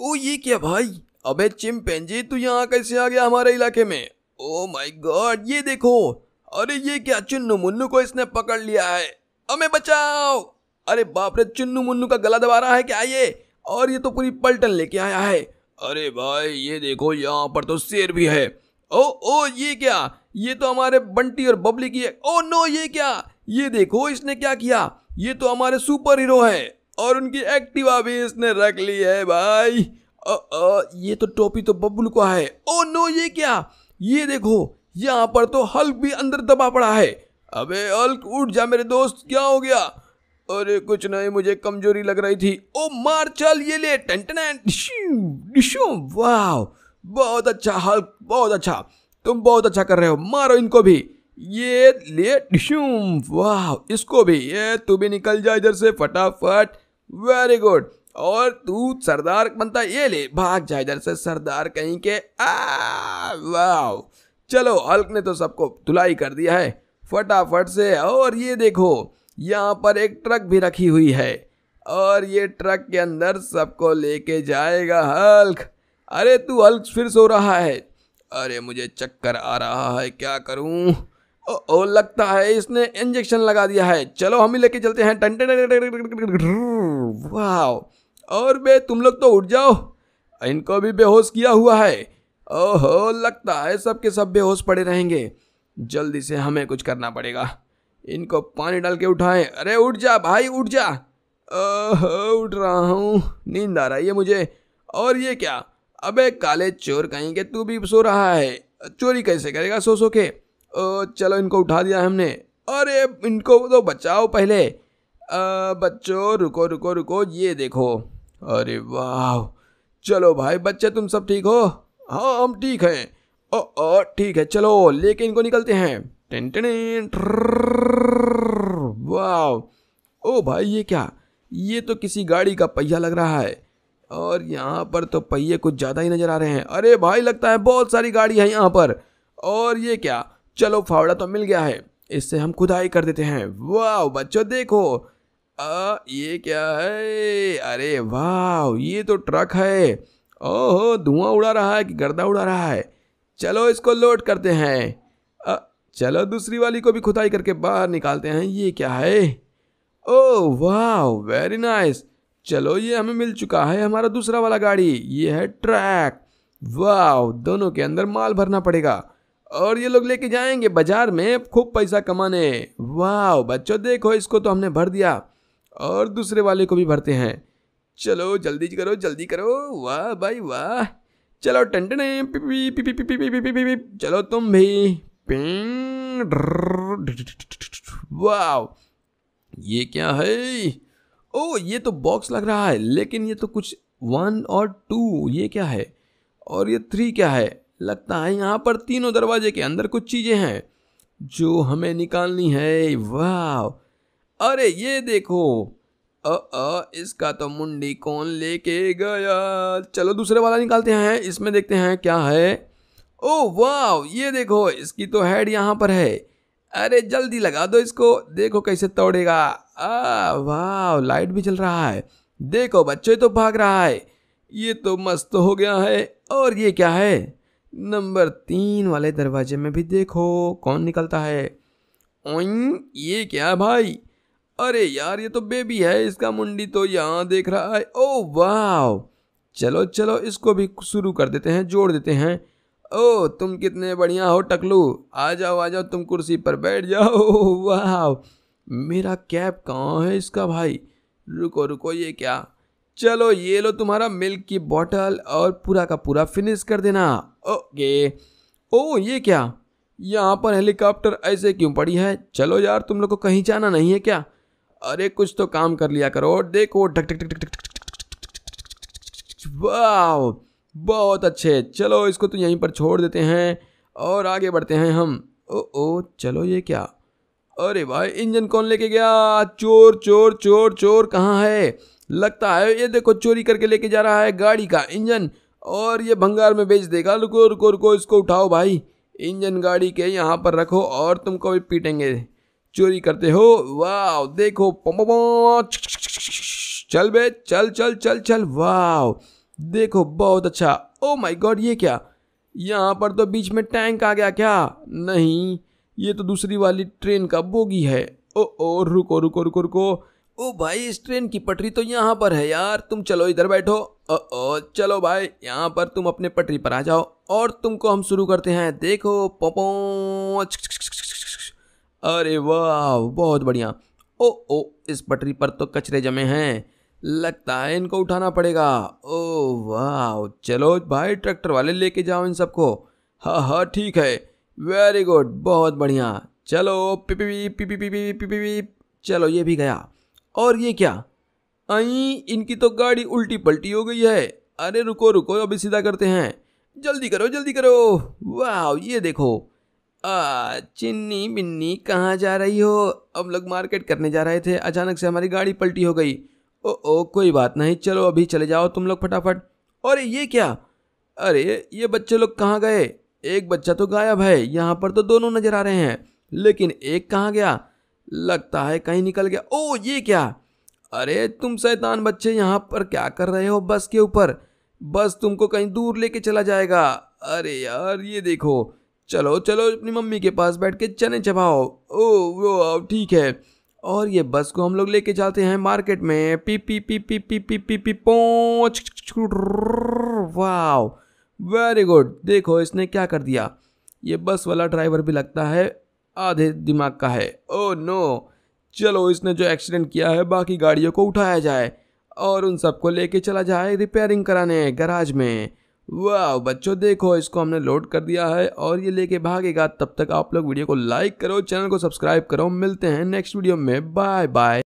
ओ ये क्या भाई अबे चिमपेंजी तू यहाँ कैसे आ गया हमारे इलाके में ओ माय गॉड ये देखो अरे ये क्या चुन्नू मुन्नू को इसने पकड़ लिया है हमें बचाओ अरे बाप रे चुन्नू मुन्नू का गला दबा रहा है क्या ये और ये तो पूरी पलटन लेके आया है अरे भाई ये देखो यहाँ पर तो शेर भी है ओ ओ ये क्या ये तो हमारे बंटी और बबली की है ओ नो ये क्या ये देखो इसने क्या किया ये तो हमारे सुपर हीरो है और उनकी एक्टिवा भी इसने रख ली है भाई आ, आ, ये तो टोपी तो बबुल को है ओ नो ये क्या ये देखो यहाँ पर तो हल्क भी अंदर दबा पड़ा है अबे हल्क उठ जा मेरे दोस्त क्या हो गया अरे कुछ नहीं मुझे कमजोरी लग रही थी ओ मार चल ये ले वाह बहुत अच्छा हल्क बहुत अच्छा तुम बहुत अच्छा कर रहे हो मारो इनको भी ये ले वाह इसको भी ये तू भी निकल जा इधर से फटाफट वेरी गुड और तू सरदार बनता ये ले भाग जाए इधर से सरदार कहीं के वाह चलो हल्क ने तो सबको धुलाई कर दिया है फटाफट से और ये देखो यहाँ पर एक ट्रक भी रखी हुई है और ये ट्रक के अंदर सबको लेके जाएगा हल्क अरे तू हल्क फिर सो रहा है अरे मुझे चक्कर आ रहा है क्या करूँ ओ लगता है इसने इंजेक्शन लगा दिया है चलो हम ही लेके चलते हैं टन टन वाह और बे तुम लोग तो उठ जाओ इनको भी बेहोश किया हुआ है ओहो लगता है सब के सब बेहोश पड़े रहेंगे जल्दी से हमें कुछ करना पड़ेगा इनको पानी डाल के उठाएं अरे उठ जा भाई उठ जा ओहो उठ रहा हूँ नींद आ रही है मुझे और ये क्या अबे काले चोर कहीं के तू भी सो रहा है चोरी कैसे करेगा सो सो के ओ चलो इनको उठा दिया हमने अरे इनको तो बचाओ पहले बच्चों रुको रुको रुको ये देखो अरे वाह चलो भाई बच्चे तुम सब ठीक हो हाँ हम ठीक हैं ओ ठीक है चलो लेके इनको निकलते हैं टेन टेन वाह ओ भाई ये क्या ये तो किसी गाड़ी का पहिया लग रहा है और यहाँ पर तो पहिए कुछ ज़्यादा ही नज़र आ रहे हैं अरे भाई लगता है बहुत सारी गाड़ी है यहाँ पर और ये क्या चलो फावड़ा तो मिल गया है इससे हम खुदाई कर देते हैं वाह बच्चों देखो आ, ये क्या है अरे वाह ये तो ट्रक है ओह धुआं उड़ा रहा है कि गर्दा उड़ा रहा है चलो इसको लोड करते हैं आ, चलो दूसरी वाली को भी खुदाई करके बाहर निकालते हैं ये क्या है ओ वाह वेरी नाइस चलो ये हमें मिल चुका है हमारा दूसरा वाला गाड़ी ये है ट्रैक वाह दोनों के अंदर माल भरना पड़ेगा और ये लोग लेके जाएंगे बाजार में खूब पैसा कमाने वाह बच्चों देखो इसको तो हमने भर दिया और दूसरे वाले को भी भरते हैं चलो जल्दी करो जल्दी करो वाह भाई वाह चलो टंटने चलो तुम भी वाह ये क्या है ओ ये तो बॉक्स लग रहा है लेकिन ये तो कुछ वन और टू ये क्या है और ये थ्री क्या है लगता है यहाँ पर तीनों दरवाजे के अंदर कुछ चीज़ें हैं जो हमें निकालनी है वाह अरे ये देखो अ अ इसका तो मुंडी कौन लेके गया चलो दूसरे वाला निकालते हैं इसमें देखते हैं क्या है ओ वाह ये देखो इसकी तो हेड यहाँ पर है अरे जल्दी लगा दो इसको देखो कैसे तोड़ेगा आ वाह लाइट भी चल रहा है देखो बच्चे तो भाग रहा है ये तो मस्त हो गया है और ये क्या है नंबर तीन वाले दरवाजे में भी देखो कौन निकलता है ओइंग ये क्या भाई अरे यार ये तो बेबी है इसका मुंडी तो यहाँ देख रहा है ओ वाह चलो चलो इसको भी शुरू कर देते हैं जोड़ देते हैं ओ तुम कितने बढ़िया हो टकलू आ जाओ आ जाओ तुम कुर्सी पर बैठ जाओ वाह मेरा कैप कहाँ है इसका भाई रुको रुको ये क्या चलो ये लो तुम्हारा मिल्क की बॉटल और पूरा का पूरा फिनिश कर देना ओके ओ ये क्या यहाँ पर हेलीकॉप्टर ऐसे क्यों पड़ी है चलो यार तुम लोग को कहीं जाना नहीं है क्या अरे कुछ तो काम कर लिया करो देखो ढक ढक ढक ढक ढक वाह बहुत अच्छे चलो इसको तो यहीं पर छोड़ देते हैं और आगे बढ़ते हैं हम ओ ओ चलो ये क्या अरे भाई इंजन कौन लेके गया चोर चोर चोर चोर कहाँ है लगता है ये देखो चोरी करके लेके जा रहा है गाड़ी का इंजन और ये भंगार में बेच देगा रुको रुको रुको इसको उठाओ भाई इंजन गाड़ी के यहाँ पर रखो और तुम कभी पीटेंगे चोरी करते हो वाह देखो चल बे चल चल चल चल वाह देखो बहुत अच्छा ओ माय गॉड ये क्या यहाँ पर तो बीच में टैंक आ गया क्या नहीं ये तो दूसरी वाली ट्रेन का बोगी है ओ ओ रुको रुको रुको रुको, रुको ओ भाई इस ट्रेन की पटरी तो यहाँ पर है यार तुम चलो इधर बैठो ओ, ओ चलो भाई यहाँ पर तुम अपने पटरी पर आ जाओ और तुमको हम शुरू करते हैं देखो पोपो अरे वाह बहुत बढ़िया ओ ओ इस पटरी पर तो कचरे जमे हैं लगता है इनको उठाना पड़ेगा ओ वाह चलो भाई ट्रैक्टर वाले लेके जाओ इन सबको हाँ हाँ ठीक है वेरी गुड बहुत बढ़िया चलो पिपी पिपी पिपी पिपी चलो ये भी गया और ये क्या आई इनकी तो गाड़ी उल्टी पलटी हो गई है अरे रुको रुको अभी सीधा करते हैं जल्दी करो जल्दी करो वाह ये देखो आ चिन्नी बिन्नी कहाँ जा रही हो हम लोग मार्केट करने जा रहे थे अचानक से हमारी गाड़ी पलटी हो गई ओ ओ कोई बात नहीं चलो अभी चले जाओ तुम लोग फटाफट अरे ये क्या अरे ये बच्चे लोग कहाँ गए एक बच्चा तो गायब है यहाँ पर तो दोनों नज़र आ रहे हैं लेकिन एक कहाँ गया लगता है कहीं निकल गया ओ ये क्या अरे तुम शैतान बच्चे यहाँ पर क्या कर रहे हो बस के ऊपर बस तुमको कहीं दूर लेके चला जाएगा अरे यार ये देखो चलो चलो अपनी मम्मी के पास बैठ के चने चबाओ ओ वो ठीक है और ये बस को हम लोग लेके जाते हैं मार्केट में P P P P P P P P pouch वाह वेरी गुड देखो इसने क्या कर दिया ये बस वाला ड्राइवर भी लगता है आधे दिमाग का है ओ नो चलो इसने जो एक्सीडेंट किया है बाकी गाड़ियों को उठाया जाए और उन सबको लेके चला जाए रिपेयरिंग कराने गराज में वाह बच्चों देखो इसको हमने लोड कर दिया है और ये लेके भागेगा तब तक आप लोग वीडियो को लाइक करो चैनल को सब्सक्राइब करो मिलते हैं नेक्स्ट वीडियो में बाय बाय